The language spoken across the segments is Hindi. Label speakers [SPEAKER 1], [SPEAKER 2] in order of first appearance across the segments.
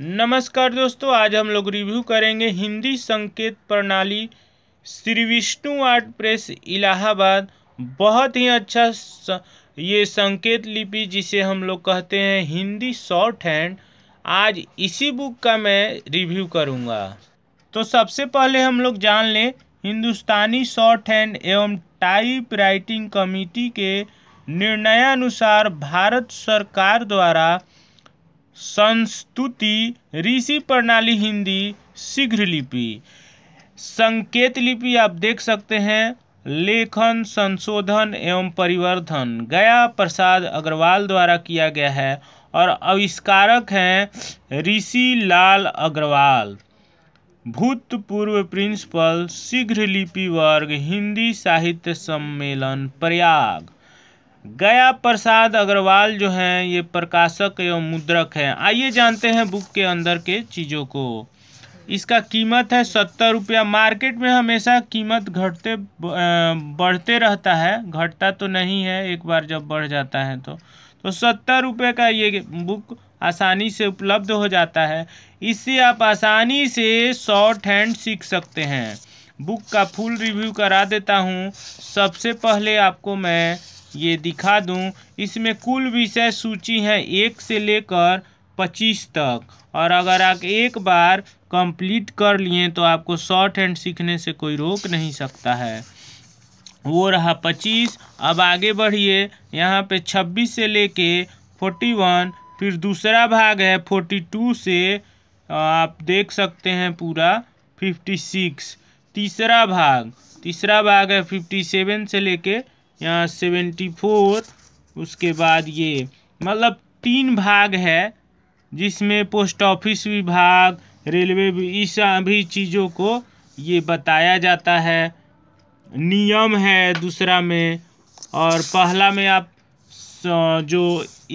[SPEAKER 1] नमस्कार दोस्तों आज हम लोग रिव्यू करेंगे हिंदी संकेत प्रणाली श्री विष्णु आर्ट प्रेस इलाहाबाद बहुत ही अच्छा ये संकेत लिपि जिसे हम लोग कहते हैं हिंदी शॉर्ट हैंड आज इसी बुक का मैं रिव्यू करूँगा तो सबसे पहले हम लोग जान लें हिंदुस्तानी शॉर्ट हैंड एवं टाइप राइटिंग कमिटी के निर्णयानुसार भारत सरकार द्वारा संस्तुति ऋषि प्रणाली हिंदी शीघ्र लिपि संकेत लिपि आप देख सकते हैं लेखन संशोधन एवं परिवर्धन गया प्रसाद अग्रवाल द्वारा किया गया है और आविष्कारक हैं ऋषि लाल अग्रवाल भूतपूर्व प्रिंसिपल शीघ्र लिपि वर्ग हिंदी साहित्य सम्मेलन प्रयाग गया प्रसाद अग्रवाल जो हैं ये प्रकाशक एवं मुद्रक हैं आइए जानते हैं बुक के अंदर के चीज़ों को इसका कीमत है सत्तर रुपया मार्केट में हमेशा कीमत घटते बढ़ते रहता है घटता तो नहीं है एक बार जब बढ़ जाता है तो तो सत्तर रुपये का ये बुक आसानी से उपलब्ध हो जाता है इससे आप आसानी से शॉर्ट हैंड सीख सकते हैं बुक का फुल रिव्यू करा देता हूँ सबसे पहले आपको मैं ये दिखा दूं इसमें कुल विषय सूची है एक से लेकर पच्चीस तक और अगर आप एक बार कंप्लीट कर लिए तो आपको शॉर्ट हैंड सीखने से कोई रोक नहीं सकता है वो रहा पच्चीस अब आगे बढ़िए यहाँ पे छब्बीस से लेके फोर्टी वन फिर दूसरा भाग है फोर्टी टू से आप देख सकते हैं पूरा फिफ्टी सिक्स तीसरा भाग तीसरा भाग है फिफ्टी सेवन से लेके यहाँ सेवेंटी फोर उसके बाद ये मतलब तीन भाग है जिसमें पोस्ट ऑफिस विभाग रेलवे भी इस सभी चीज़ों को ये बताया जाता है नियम है दूसरा में और पहला में आप जो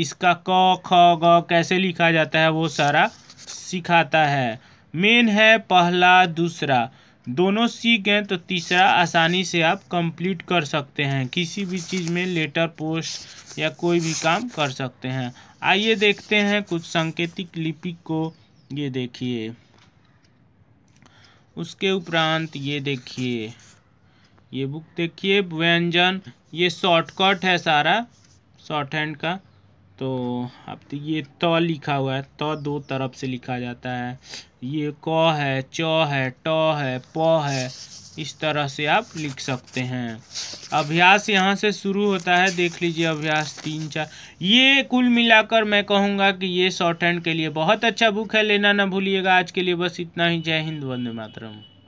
[SPEAKER 1] इसका क ख ग कैसे लिखा जाता है वो सारा सिखाता है मेन है पहला दूसरा दोनों सीख गए तो तीसरा आसानी से आप कंप्लीट कर सकते हैं किसी भी चीज़ में लेटर पोस्ट या कोई भी काम कर सकते हैं आइए देखते हैं कुछ सांकेतिक लिपि को ये देखिए उसके उपरांत ये देखिए ये बुक देखिए व्यंजन ये शॉर्टकट है सारा शॉर्ट हैंड का तो अब तो ये तो लिखा हुआ है तो दो तरफ से लिखा जाता है ये क है च है ट है प है इस तरह से आप लिख सकते हैं अभ्यास यहाँ से शुरू होता है देख लीजिए अभ्यास तीन चार ये कुल मिलाकर मैं कहूँगा कि ये शॉर्ट हैंड के लिए बहुत अच्छा बुक है लेना ना भूलिएगा आज के लिए बस इतना ही जय हिंद वंदे मातरम